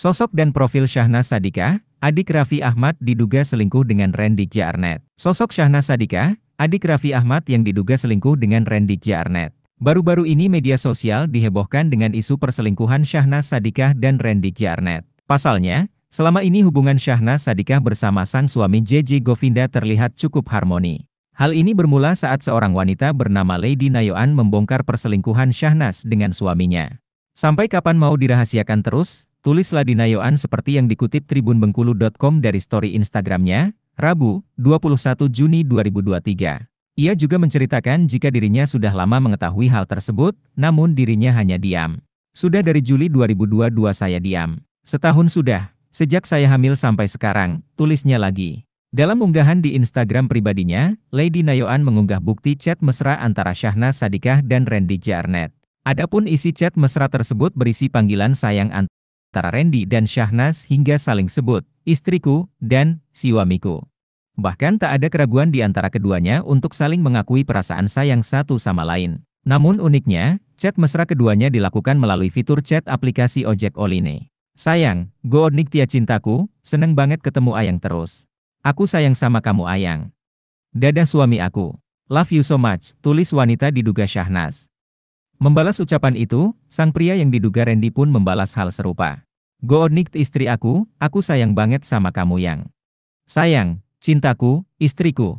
Sosok dan profil Syahnaz Sadika, adik Raffi Ahmad diduga selingkuh dengan Randy Jarnet. Sosok Syahnaz Sadika, adik Raffi Ahmad yang diduga selingkuh dengan Randy Jarnet. Baru-baru ini media sosial dihebohkan dengan isu perselingkuhan Syahnaz Sadika dan Randy Jarnet. Pasalnya, selama ini hubungan Syahnaz Sadika bersama sang suami JJ Govinda terlihat cukup harmoni. Hal ini bermula saat seorang wanita bernama Lady Nayoan membongkar perselingkuhan Syahnas dengan suaminya. Sampai kapan mau dirahasiakan terus? Tulis Ladina Yoan seperti yang dikutip Tribun Bengkulu.com dari story Instagramnya, Rabu, 21 Juni 2023. Ia juga menceritakan jika dirinya sudah lama mengetahui hal tersebut, namun dirinya hanya diam. Sudah dari Juli 2022 saya diam. Setahun sudah, sejak saya hamil sampai sekarang, tulisnya lagi. Dalam unggahan di Instagram pribadinya, Lady Nayoan mengunggah bukti chat mesra antara Syahna Sadikah dan Randy Jarnet. Adapun isi chat mesra tersebut berisi panggilan sayang antara antara Randy dan Syahnas hingga saling sebut, istriku, dan siwamiku. Bahkan tak ada keraguan di antara keduanya untuk saling mengakui perasaan sayang satu sama lain. Namun uniknya, chat mesra keduanya dilakukan melalui fitur chat aplikasi ojek Oline. Sayang, go Tia cintaku, seneng banget ketemu Ayang terus. Aku sayang sama kamu Ayang. Dadah suami aku. Love you so much, tulis wanita diduga Syahnas. Membalas ucapan itu, sang pria yang diduga Randy pun membalas hal serupa. Goonik istri aku, aku sayang banget sama kamu yang. Sayang, cintaku, istriku.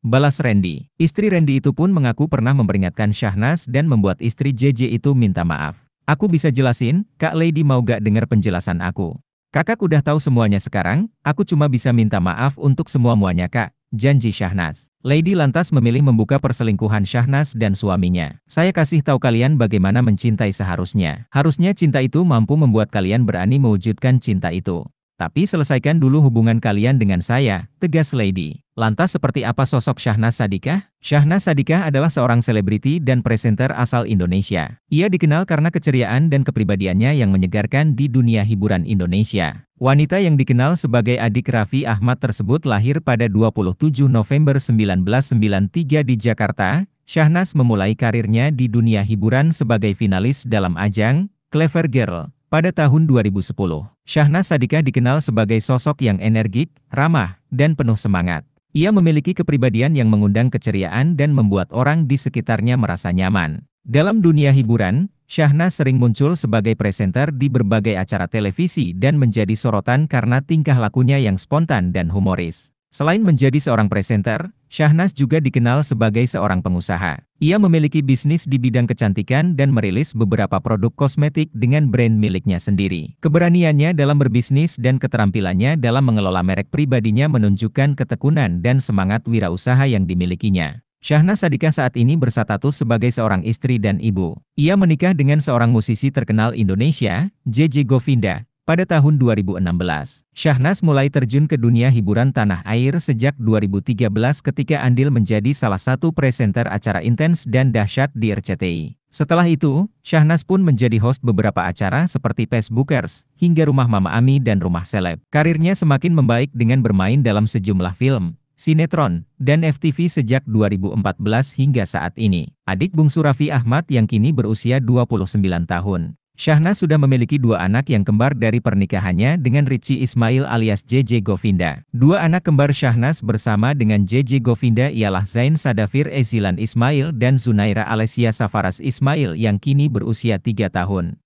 Balas Randy. Istri Randy itu pun mengaku pernah memperingatkan Syahnas dan membuat istri JJ itu minta maaf. Aku bisa jelasin, Kak Lady mau gak dengar penjelasan aku. Kakak udah tahu semuanya sekarang, aku cuma bisa minta maaf untuk semua-muanya kak. Janji Syahnaz. Lady lantas memilih membuka perselingkuhan Syahnaz dan suaminya. Saya kasih tahu kalian bagaimana mencintai seharusnya. Harusnya cinta itu mampu membuat kalian berani mewujudkan cinta itu. Tapi selesaikan dulu hubungan kalian dengan saya, tegas Lady. Lantas seperti apa sosok Syahnaz Sadikah? Syahnaz Sadikah adalah seorang selebriti dan presenter asal Indonesia. Ia dikenal karena keceriaan dan kepribadiannya yang menyegarkan di dunia hiburan Indonesia. Wanita yang dikenal sebagai adik Raffi Ahmad tersebut lahir pada 27 November 1993 di Jakarta. Syahnas memulai karirnya di dunia hiburan sebagai finalis dalam ajang Clever Girl pada tahun 2010. Syahnas Sadikah dikenal sebagai sosok yang energik, ramah, dan penuh semangat. Ia memiliki kepribadian yang mengundang keceriaan dan membuat orang di sekitarnya merasa nyaman. Dalam dunia hiburan, Syahna sering muncul sebagai presenter di berbagai acara televisi dan menjadi sorotan karena tingkah lakunya yang spontan dan humoris. Selain menjadi seorang presenter, Syahnas juga dikenal sebagai seorang pengusaha. Ia memiliki bisnis di bidang kecantikan dan merilis beberapa produk kosmetik dengan brand miliknya sendiri. Keberaniannya dalam berbisnis dan keterampilannya dalam mengelola merek pribadinya menunjukkan ketekunan dan semangat wirausaha yang dimilikinya. Syahna Sadika saat ini bersatatus sebagai seorang istri dan ibu. Ia menikah dengan seorang musisi terkenal Indonesia, JJ Govinda, pada tahun 2016. Syahnas mulai terjun ke dunia hiburan tanah air sejak 2013 ketika Andil menjadi salah satu presenter acara intens dan dahsyat di RCTI. Setelah itu, Syahnas pun menjadi host beberapa acara seperti Facebookers, hingga Rumah Mama Ami dan Rumah Seleb. Karirnya semakin membaik dengan bermain dalam sejumlah film, sinetron, dan FTV sejak 2014 hingga saat ini. Adik bungsu Raffi Ahmad yang kini berusia 29 tahun. Syahna sudah memiliki dua anak yang kembar dari pernikahannya dengan Richie Ismail alias JJ Govinda. Dua anak kembar Syahnas bersama dengan JJ Govinda ialah Zain Sadafir Ezilan Ismail dan Zunaira Alessia Safaras Ismail yang kini berusia tiga tahun.